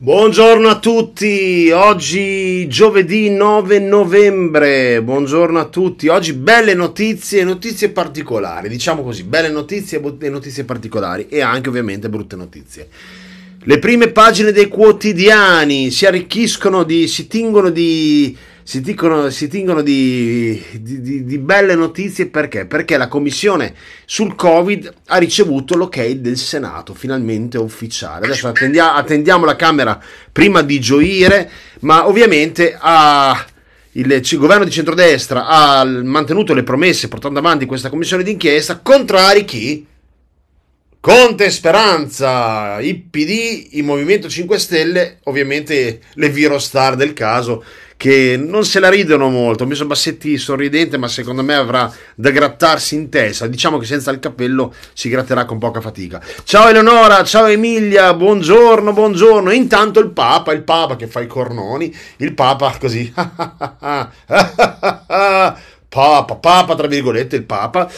Buongiorno a tutti, oggi giovedì 9 novembre, buongiorno a tutti, oggi belle notizie, notizie particolari, diciamo così, belle notizie e notizie particolari e anche ovviamente brutte notizie. Le prime pagine dei quotidiani si arricchiscono, di, si tingono di si, dicono, si tingono di, di, di, di, belle notizie perché? Perché la commissione sul Covid ha ricevuto l'ok del Senato, finalmente ufficiale. Adesso attendia, attendiamo la Camera prima di gioire, ma ovviamente ha, il, governo di centrodestra ha mantenuto le promesse portando avanti questa commissione d'inchiesta, contrari chi? Conte Speranza, i PD, il Movimento 5 Stelle, ovviamente le virostar del caso, che non se la ridono molto. Ha messo Bassetti sorridente, ma secondo me avrà da grattarsi in testa. Diciamo che senza il cappello si gratterà con poca fatica. Ciao Eleonora, ciao Emilia, buongiorno, buongiorno. Intanto il Papa, il Papa che fa i cornoni, il Papa così. Papa, Papa, tra virgolette, il Papa,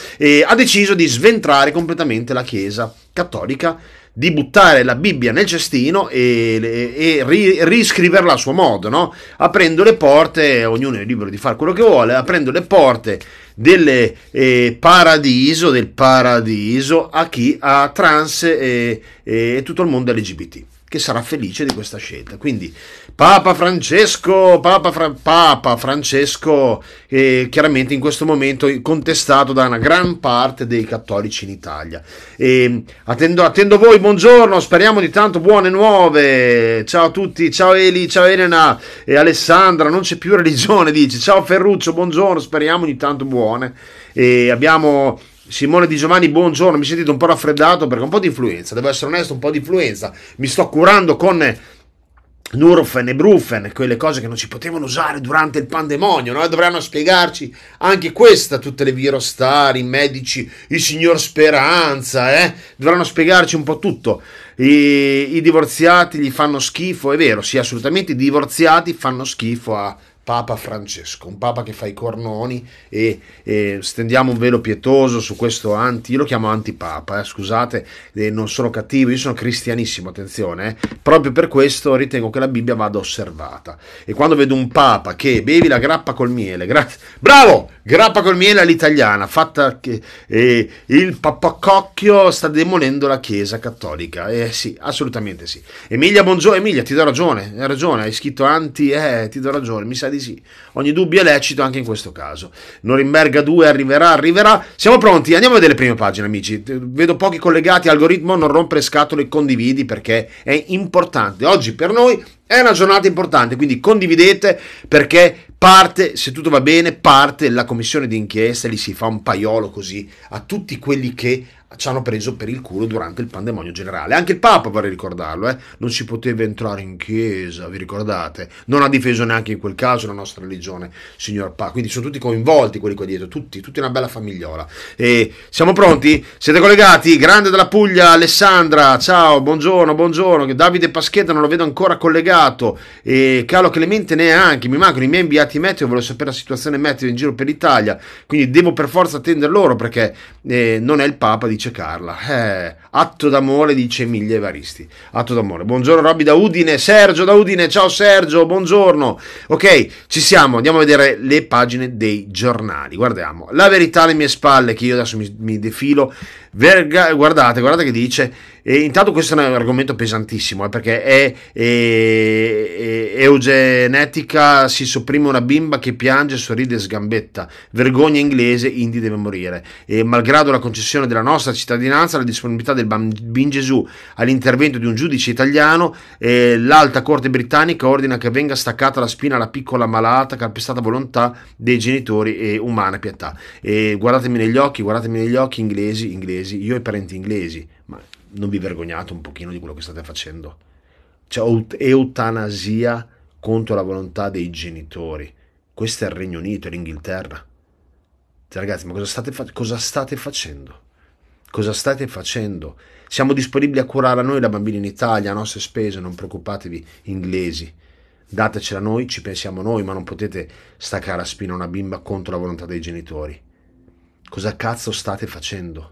ha deciso di sventrare completamente la Chiesa cattolica di buttare la Bibbia nel cestino e, e, e ri, riscriverla a suo modo, no? aprendo le porte, ognuno è libero di fare quello che vuole, aprendo le porte del eh, paradiso, del paradiso a chi ha trans e, e tutto il mondo LGBT che sarà felice di questa scelta. Quindi Papa Francesco, Papa, Fra- Papa Francesco, eh, chiaramente in questo momento contestato da una gran parte dei cattolici in Italia. E ehm, attendo, attendo voi, buongiorno, speriamo di tanto buone nuove. Ciao a tutti, ciao Eli, ciao Elena e eh, Alessandra, non c'è più religione, dici. Ciao Ferruccio, buongiorno, speriamo di tanto buone. E abbiamo Simone Di Giovanni, buongiorno, mi sentite un po' raffreddato perché un po' di influenza, devo essere onesto, un po' di influenza. Mi sto curando con Nurofen e Brufen, quelle cose che non si potevano usare durante il pandemonio, no? dovranno spiegarci anche questa, tutte le virostari, i medici, il signor Speranza, eh? dovranno spiegarci un po' tutto. I, I, divorziati gli fanno schifo, è vero, sì, assolutamente i divorziati fanno schifo a, Papa Francesco, un Papa che fa i cornoni e, e stendiamo un velo pietoso su questo anti, io lo chiamo antipapa, eh, scusate, eh, non sono cattivo, io sono cristianissimo, attenzione, eh. proprio per questo ritengo che la Bibbia vada osservata e quando vedo un Papa che bevi la grappa col miele, gra- bravo, grappa col miele all'italiana, fatta che il pappacocchio sta demolendo la Chiesa cattolica, eh sì, assolutamente sì. Emilia, buongiorno, Emilia, ti do ragione, hai ragione, hai scritto anti, eh, ti do ragione, mi sa di sì. Ogni dubbio è lecito anche in questo caso. Norimberga 2 arriverà, arriverà. Siamo pronti, andiamo a vedere le prime pagine, amici. Vedo pochi collegati, algoritmo, non rompere scatole, condividi perché è importante. Oggi per noi è una giornata importante, quindi condividete perché parte, se tutto va bene, parte la commissione d'inchiesta e lì si fa un paiolo così a tutti quelli che ci hanno preso per il culo durante il pandemonio generale. Anche il Papa, vorrei ricordarlo, eh? non si poteva entrare in chiesa, vi ricordate? Non ha difeso neanche in quel caso la nostra religione, signor Papa. Quindi sono tutti coinvolti quelli qua dietro, tutti, tutti una bella famigliola. E siamo pronti? Siete collegati? Grande della Puglia, Alessandra, ciao, buongiorno, buongiorno. Davide Paschetta non lo vedo ancora collegato. E Carlo Clemente neanche, mi mancano i miei inviati meteo, volevo sapere la situazione meteo in giro per l'Italia. Quindi devo per forza attendere loro perché eh, non è il Papa, diciamo dice Carla. Eh, atto d'amore, dice Emilia Evaristi. Atto d'amore. Buongiorno Robby da Udine, Sergio da Udine, ciao Sergio, buongiorno. Ok, ci siamo, andiamo a vedere le pagine dei giornali. Guardiamo. La verità alle mie spalle, che io adesso mi, mi defilo Verga, guardate, guardate che dice, e intanto questo è un argomento pesantissimo, eh, perché è, è, è, eugenetica, si sopprime una bimba che piange, sorride e sgambetta, vergogna inglese, Indy deve morire. E malgrado la concessione della nostra cittadinanza, la disponibilità del bambino Gesù all'intervento di un giudice italiano, eh, l'alta corte britannica ordina che venga staccata la spina alla piccola malata, calpestata volontà dei genitori e eh, umana pietà. E guardatemi negli occhi, guardatemi negli occhi, inglesi, inglesi inglesi, io ho i parenti inglesi, ma non vi vergognate un pochino di quello che state facendo? Cioè, eutanasia contro la volontà dei genitori. Questo è il Regno Unito, è l'Inghilterra. Cioè, ragazzi, ma cosa state, fa- cosa state facendo? Cosa state facendo? Siamo disponibili a curare a noi la bambina in Italia, a nostre spese, non preoccupatevi, inglesi. Datecela a noi, ci pensiamo noi, ma non potete staccare a spina una bimba contro la volontà dei genitori. Cosa cazzo state facendo?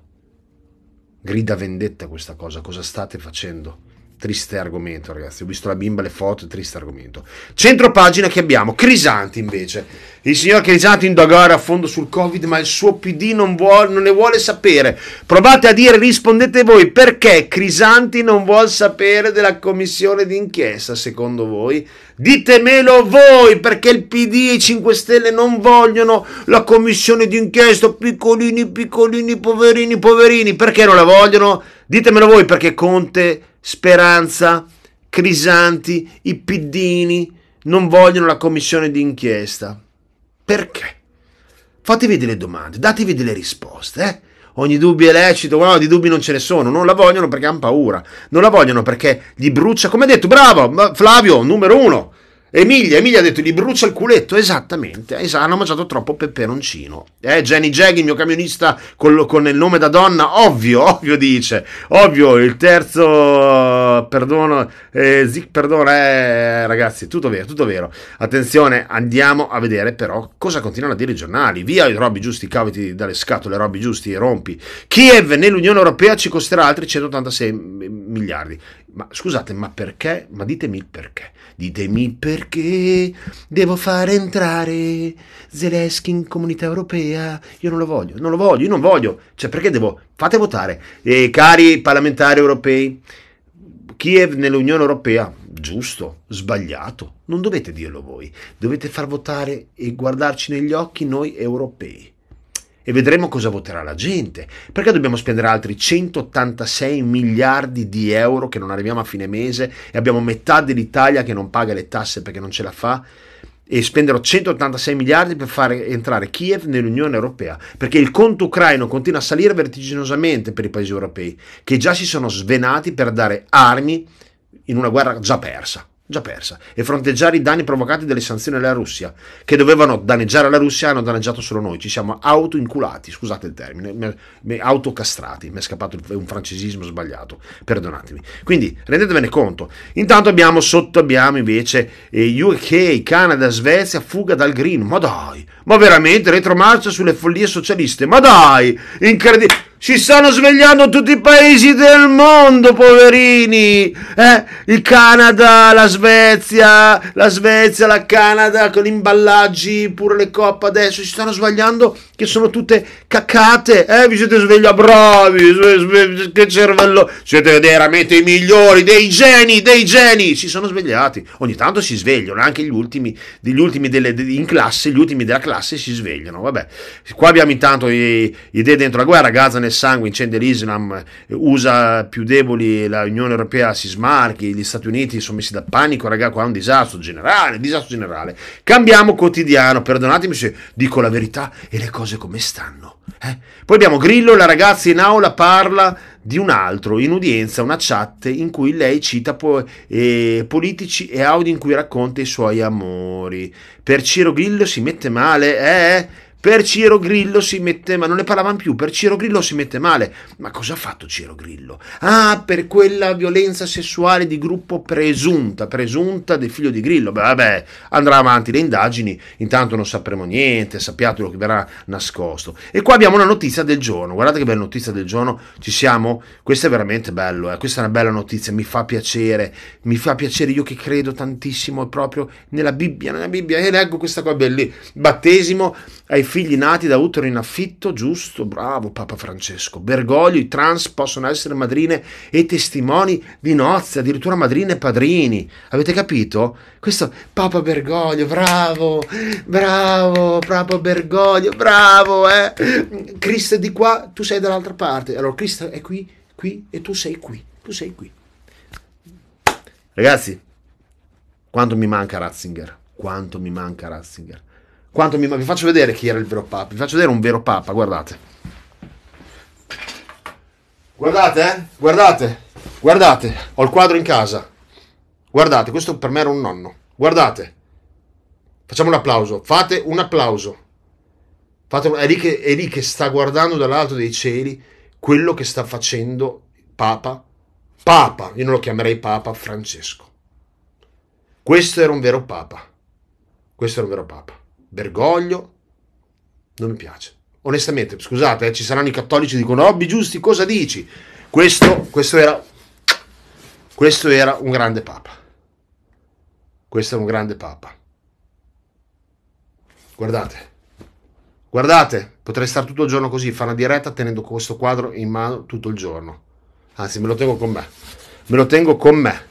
Grida vendetta questa cosa, cosa state facendo? Triste argomento, ragazzi. Ho visto la bimba, le foto, triste argomento. Centro pagina che abbiamo, Crisanti invece. Il signor Crisanti indagare a fondo sul Covid, ma il suo PD non, vuole, non ne vuole sapere. Provate a dire, rispondete voi, perché Crisanti non vuole sapere della commissione d'inchiesta, secondo voi? Ditemelo voi, perché il PD e i 5 Stelle non vogliono la commissione d'inchiesta, piccolini, piccolini, poverini, poverini. Perché non la vogliono? Ditemelo voi, perché Conte Speranza, Crisanti, i Piddini non vogliono la commissione d'inchiesta. Perché? Fatevi delle domande, datevi delle risposte. Eh? Ogni dubbio è lecito, no, di dubbi non ce ne sono. Non la vogliono perché hanno paura. Non la vogliono perché gli brucia, come detto, bravo, Flavio, numero uno. Emilia, Emilia ha detto gli brucia il culetto, esattamente, esatto, hanno mangiato troppo peperoncino. Eh, Jenny Jag, il mio camionista con, con, il nome da donna, ovvio, ovvio dice, ovvio, il terzo, perdono, eh, zic, perdono, eh, ragazzi, tutto vero, tutto vero. Attenzione, andiamo a vedere però cosa continuano a dire i giornali. Via i robbi giusti, caviti dalle scatole, robbi giusti, rompi. Kiev nell'Unione Europea ci costerà altri 186 miliardi. Ma scusate, ma perché? Ma ditemi il perché. Ditemi perché devo fare entrare Zelensky in comunità europea. Io non lo voglio, non lo voglio, io non voglio. Cioè, perché devo? Fate votare. E, cari parlamentari europei, Kiev nell'Unione Europea, giusto, sbagliato. Non dovete dirlo voi. Dovete far votare e guardarci negli occhi noi europei e vedremo cosa voterà la gente. Perché dobbiamo spendere altri 186 miliardi di euro che non arriviamo a fine mese e abbiamo metà dell'Italia che non paga le tasse perché non ce la fa? E spenderò 186 miliardi per far entrare Kiev nell'Unione Europea, perché il conto ucraino continua a salire vertiginosamente per i paesi europei, che già si sono svenati per dare armi in una guerra già persa già persa e fronteggiare i danni provocati dalle sanzioni alla Russia, che dovevano danneggiare la Russia, hanno danneggiato solo noi, ci siamo autoinculati, scusate il termine, mi, mi, autocastrati, mi è scappato un francesismo sbagliato, perdonatemi. Quindi rendetevene conto. Intanto abbiamo sotto, abbiamo invece eh, UK, Canada, Svezia, fuga dal green, ma dai, ma veramente retromarcia sulle follie socialiste, ma dai, incredibile ci stanno svegliando tutti i paesi del mondo, poverini. Eh? Il Canada, la Svezia, la Svezia, la Canada con imballaggi, pure le coppe adesso ci stanno svegliando che sono tutte caccate. Eh, vi siete sveglia bravi, che cervello. Siete veramente i migliori, dei geni, dei geni. Si sono svegliati. Ogni tanto si svegliano, anche gli ultimi, gli ultimi delle, in classe, gli ultimi della classe si svegliano. Vabbè, qua abbiamo intanto i, idee dentro la guerra, Gaza nel sangue, incende l'Islam, USA più deboli, la Unione Europea si smarchi, gli Stati Uniti sono messi da panico, raga, qua è un disastro generale, disastro generale. Cambiamo quotidiano, perdonatemi se dico la verità e le cose cose come stanno. Eh? Poi abbiamo Grillo, la ragazza in aula parla di un altro, in udienza, una chat in cui lei cita po- eh, politici e audio in cui racconta i suoi amori. Per Ciro Grillo si mette male, eh? Per Ciro Grillo si mette, ma non ne parlavano più, per Ciro Grillo si mette male. Ma cosa ha fatto Ciro Grillo? Ah, per quella violenza sessuale di gruppo presunta, presunta del figlio di Grillo. Beh, vabbè, andrà avanti le indagini, intanto non sapremo niente, sappiatelo che verrà nascosto. E qua abbiamo una notizia del giorno, guardate che bella notizia del giorno, ci siamo, questo è veramente bello, eh? questa è una bella notizia, mi fa piacere, mi fa piacere io che credo tantissimo proprio nella Bibbia, nella Bibbia, e leggo questa qua bellissima, battesimo ai figli nati da utero in affitto, giusto, bravo Papa Francesco. Bergoglio, i trans possono essere madrine e testimoni di nozze, addirittura madrine e padrini. Avete capito? Questo Papa Bergoglio, bravo, bravo, Papa Bergoglio, bravo, eh. Cristo è di qua, tu sei dall'altra parte. Allora Cristo è qui, qui e tu sei qui, tu sei qui. Ragazzi, quanto mi manca Ratzinger, quanto mi manca Ratzinger quanto mi, vi faccio vedere chi era il vero Papa. Vi faccio vedere un vero Papa, guardate. Guardate, eh? guardate, guardate, ho il quadro in casa. Guardate, questo per me era un nonno. Guardate. Facciamo un applauso. Fate un applauso. Fate un... È, lì che, è lì che sta guardando dall'alto dei cieli quello che sta facendo Papa. Papa, io non lo chiamerei Papa Francesco. Questo era un vero Papa. Questo era un vero Papa. Bergoglio, non mi piace. Onestamente, scusate, eh, ci saranno i cattolici che dicono, Robby oh, Giusti, cosa dici? Questo, questo, era, questo era un grande papa. Questo era un grande papa. Guardate. Guardate, potrei stare tutto il giorno così, fare una diretta tenendo questo quadro in mano tutto il giorno. Anzi, me lo tengo con me. Me lo tengo con me.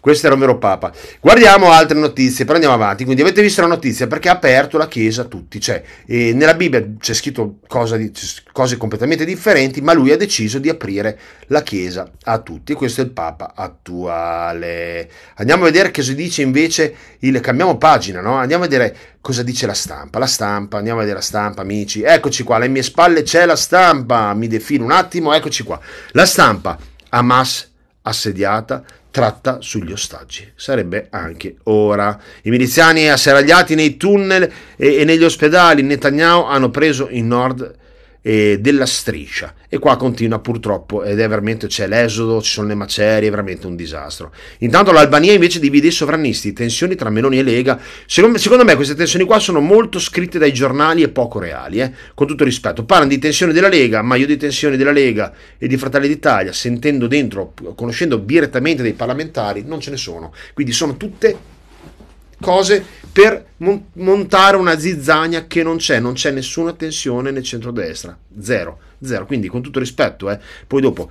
Questo è Romero Papa. Guardiamo altre notizie, però andiamo avanti. Quindi avete visto la notizia perché ha aperto la Chiesa a tutti. Cioè, eh, nella Bibbia c'è scritto di, cose completamente differenti, ma lui ha deciso di aprire la Chiesa a tutti. E questo è il Papa attuale. Andiamo a vedere cosa dice invece il... Cambiamo pagina, no? Andiamo a vedere cosa dice la stampa. La stampa, andiamo a vedere la stampa, amici. Eccoci qua, alle mie spalle c'è la stampa. Mi defino un attimo, eccoci qua. La stampa. Hamas assediata, tratta sugli ostaggi. Sarebbe anche ora. I miliziani asseragliati nei tunnel e, e negli ospedali, Netanyahu hanno preso il nord eh, della striscia e qua continua purtroppo ed è veramente c'è l'esodo, ci sono le macerie, è veramente un disastro. Intanto l'Albania invece divide i sovranisti, tensioni tra Meloni e Lega. Secondo, secondo me queste tensioni qua sono molto scritte dai giornali e poco reali, eh? con tutto rispetto. Parlano di tensioni della Lega, ma io di tensioni della Lega e di Fratelli d'Italia, sentendo dentro, conoscendo direttamente dei parlamentari, non ce ne sono. Quindi sono tutte cose per montare una zizzania che non c'è, non c'è nessuna tensione nel centro-destra, zero, zero, quindi con tutto rispetto, eh. poi dopo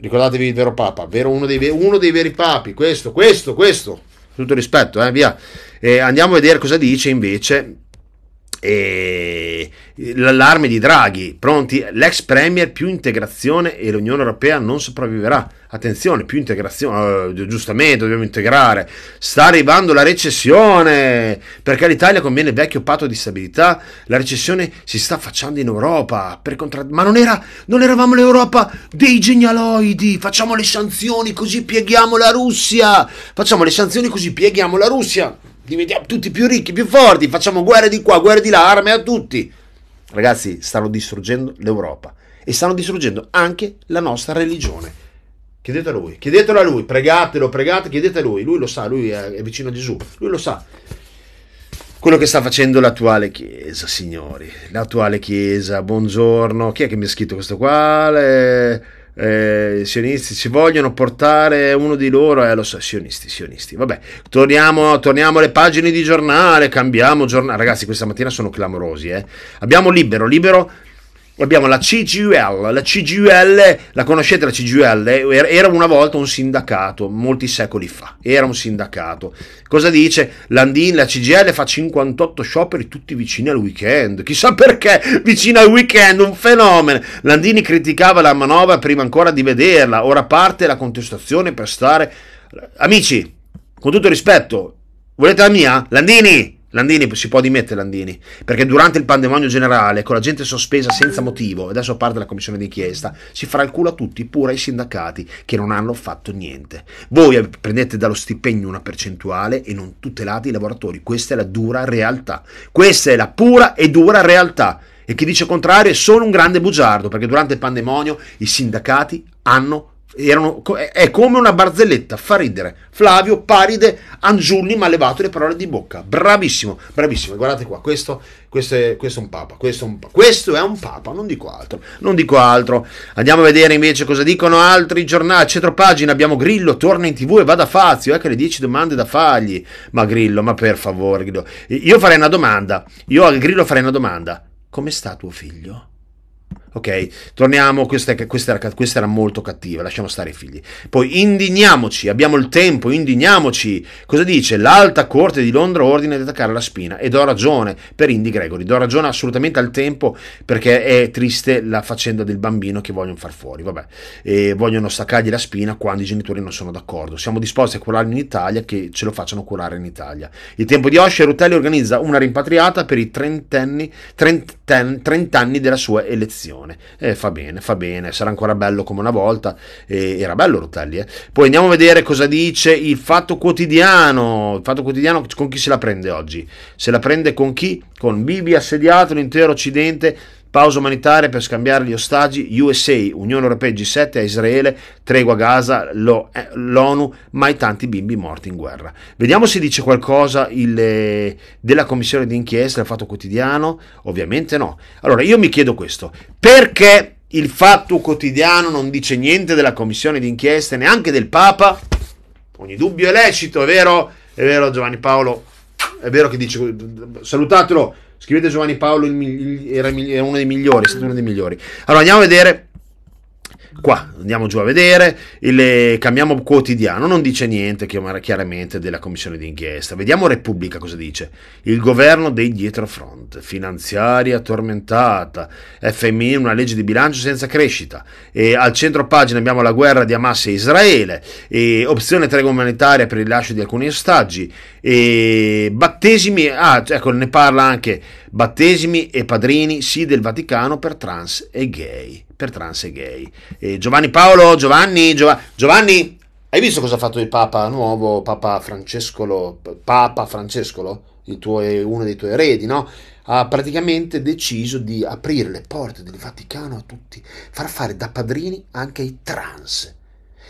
ricordatevi il vero Papa, vero uno dei, uno dei veri papi, questo, questo, questo, tutto rispetto, eh, via. Eh, andiamo a vedere cosa dice invece. E l'allarme di Draghi, pronti, l'ex Premier più integrazione e l'Unione Europea non sopravviverà. Attenzione, più integrazione, eh, giustamente dobbiamo integrare. Sta arrivando la recessione, perché l'Italia conviene il vecchio patto di stabilità, la recessione si sta facendo in Europa, contra- ma non, era, non eravamo l'Europa dei genialoidi, facciamo le sanzioni così pieghiamo la Russia, facciamo le sanzioni così pieghiamo la Russia. Diventiamo tutti più ricchi, più forti, facciamo guerre di qua, guerre di là, arme a tutti. Ragazzi, stanno distruggendo l'Europa e stanno distruggendo anche la nostra religione. Chiedete a lui, chiedetelo a lui, pregatelo, pregate, chiedete a lui, lui lo sa, lui è vicino a Gesù, lui lo sa. Quello che sta facendo l'attuale Chiesa, signori, l'attuale Chiesa, buongiorno, chi è che mi ha scritto questo qua? Le eh, sionisti ci vogliono portare uno di loro, eh lo so, sionisti, sionisti, vabbè, torniamo, torniamo alle pagine di giornale, cambiamo giornale, ragazzi questa mattina sono clamorosi, eh. abbiamo libero, libero abbiamo la CGUL, la CGUL, la conoscete la CGUL? Era una volta un sindacato, molti secoli fa, era un sindacato. Cosa dice? Landin, la CGL fa 58 scioperi tutti vicini al weekend, chissà perché, vicino al weekend, un fenomeno. Landini criticava la manovra prima ancora di vederla, ora parte la contestazione per stare... Amici, con tutto rispetto, volete la mia? Landini, Landini si può dimettere Landini, perché durante il pandemonio generale, con la gente sospesa senza motivo, e adesso parte la commissione d'inchiesta, si farà il culo a tutti, pure ai sindacati che non hanno fatto niente. Voi prendete dallo stipendio una percentuale e non tutelate i lavoratori, questa è la dura realtà. Questa è la pura e dura realtà. E chi dice contrario è solo un grande bugiardo, perché durante il pandemonio i sindacati hanno fatto erano, è come una barzelletta, fa ridere. Flavio, Paride, Angiulli mi ha levato le parole di bocca. Bravissimo, bravissimo. Guardate qua, questo, questo, è, questo, è, un papa, questo è un, questo è un papa, non dico altro, non dico altro. Andiamo a vedere invece cosa dicono altri giornali. Centro pagina abbiamo Grillo, torna in tv e vada da Fazio, ecco le 10 domande da fargli. Ma Grillo, ma per favore, Grillo. Io farei una domanda, io al Grillo farei una domanda. Come sta tuo figlio? Ok, torniamo, questa, questa, era, questa era molto cattiva, lasciamo stare i figli. Poi indigniamoci, abbiamo il tempo, indigniamoci. Cosa dice? L'alta corte di Londra ordina di attaccare la spina e do ragione per Indy Gregory, do ragione assolutamente al tempo perché è triste la faccenda del bambino che vogliono far fuori, vabbè, e vogliono staccargli la spina quando i genitori non sono d'accordo. Siamo disposti a curarlo in Italia, che ce lo facciano curare in Italia. Il tempo di Osce Rutelli organizza una rimpatriata per i trentenni, trent, ten, 30 anni della sua elezione. E eh, fa bene, fa bene, sarà ancora bello come una volta. Eh, era bello Rotelli. Eh. Poi andiamo a vedere cosa dice il Fatto Quotidiano. Il Fatto Quotidiano con chi se la prende oggi? Se la prende con chi? Con Bibi assediato l'intero Occidente Pausa umanitaria per scambiare gli ostaggi USA, Unione Europea G7 a Israele, tregua a Gaza, lo, eh, l'ONU, mai tanti bimbi morti in guerra. Vediamo se dice qualcosa il, eh, della commissione d'inchiesta il Fatto Quotidiano, ovviamente no. Allora io mi chiedo questo, perché il Fatto Quotidiano non dice niente della commissione d'inchiesta, neanche del Papa? Ogni dubbio è lecito, è vero? È vero Giovanni Paolo? È vero che dice... Salutatelo! Scrivete Giovanni Paolo, il, il, era, era uno dei migliori, è stato uno dei migliori. Allora andiamo a vedere qua andiamo giù a vedere, il, cambiamo quotidiano, non dice niente chiaramente della commissione d'inchiesta. Vediamo Repubblica cosa dice. Il governo dei dietrofront, finanziaria tormentata, FMI una legge di bilancio senza crescita. E al centro pagina abbiamo la guerra di Hamas e Israele, e opzione trega umanitaria per il rilascio di alcuni ostaggi, e battesimi, ah, ecco ne parla anche battesimi e padrini sì del Vaticano per trans e gay. Per trans e gay. E Giovanni Paolo, Giovanni, Giov- Giovanni, hai visto cosa ha fatto il Papa nuovo, Papa Francescolo, Papa Francescolo, tuoi, uno dei tuoi eredi, no? ha praticamente deciso di aprire le porte del Vaticano a tutti, far fare da padrini anche i trans.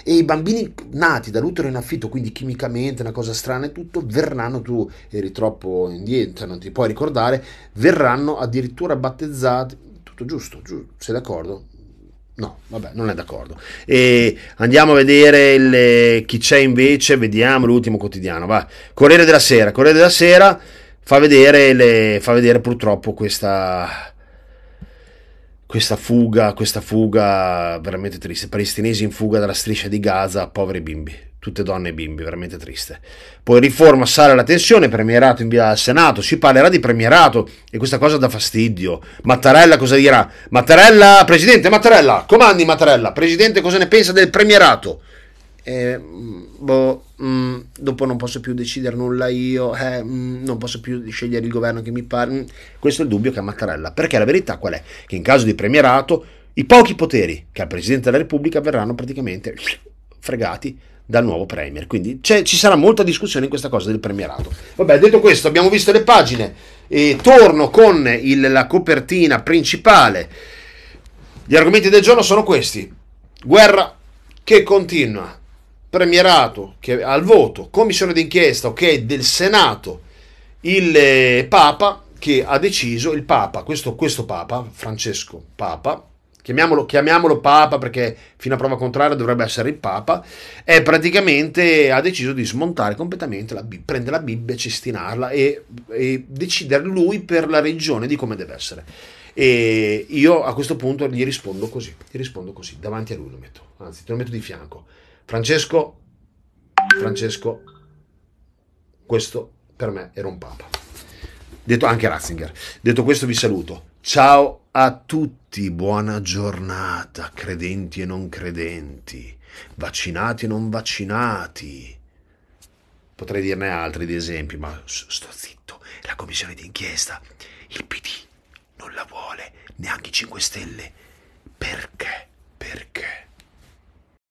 E i bambini nati dall'utero in affitto, quindi chimicamente una cosa strana e tutto, verranno, tu eri troppo indietro, non ti puoi ricordare, verranno addirittura battezzati. Tutto giusto, giusto sei d'accordo? No, vabbè, non è d'accordo. E andiamo a vedere il, eh, chi c'è invece, vediamo l'ultimo quotidiano, va. Corriere della Sera, Corriere della Sera fa vedere, le, fa vedere purtroppo questa questa fuga, questa fuga veramente triste. Palestinesi in fuga dalla striscia di Gaza, poveri bimbi. Tutte donne e bimbi, veramente triste. Poi riforma, sale la tensione, premierato in via al Senato, si parlerà di premierato e questa cosa dà fastidio. Mattarella cosa dirà? Mattarella, presidente Mattarella, comandi Mattarella, presidente cosa ne pensa del premierato? eh, boh, mh, mm, dopo non posso più decidere nulla io, eh, mh, mm, non posso più scegliere il governo che mi pare. Questo è il dubbio che ha Mattarella, perché la verità qual è? Che in caso di premierato i pochi poteri che ha il Presidente della Repubblica verranno praticamente fregati dal nuovo Premier. Quindi ci sarà molta discussione in questa cosa del premierato. Vabbè, detto questo, abbiamo visto le pagine e torno con il, la copertina principale. Gli argomenti del giorno sono questi. Guerra che continua premierato che, al voto, commissione d'inchiesta ok, del Senato, il eh, Papa che ha deciso, il Papa, questo, questo Papa, Francesco Papa, Chiamiamolo, chiamiamolo, Papa perché fino a prova contraria dovrebbe essere il Papa, è praticamente ha deciso di smontare completamente la Bibbia, prende la Bibbia, cestinarla e, e decidere lui per la regione di come deve essere. E io a questo punto gli rispondo così, gli rispondo così, davanti a lui lo metto, anzi te lo metto di fianco. Francesco, Francesco, questo per me era un papa. Detto anche Ratzinger. Detto questo vi saluto. Ciao a tutti, buona giornata, credenti e non credenti, vaccinati e non vaccinati. Potrei dirne altri di esempi, ma sto zitto. La commissione d'inchiesta, il PD, non la vuole neanche i 5 Stelle. Perché? Perché?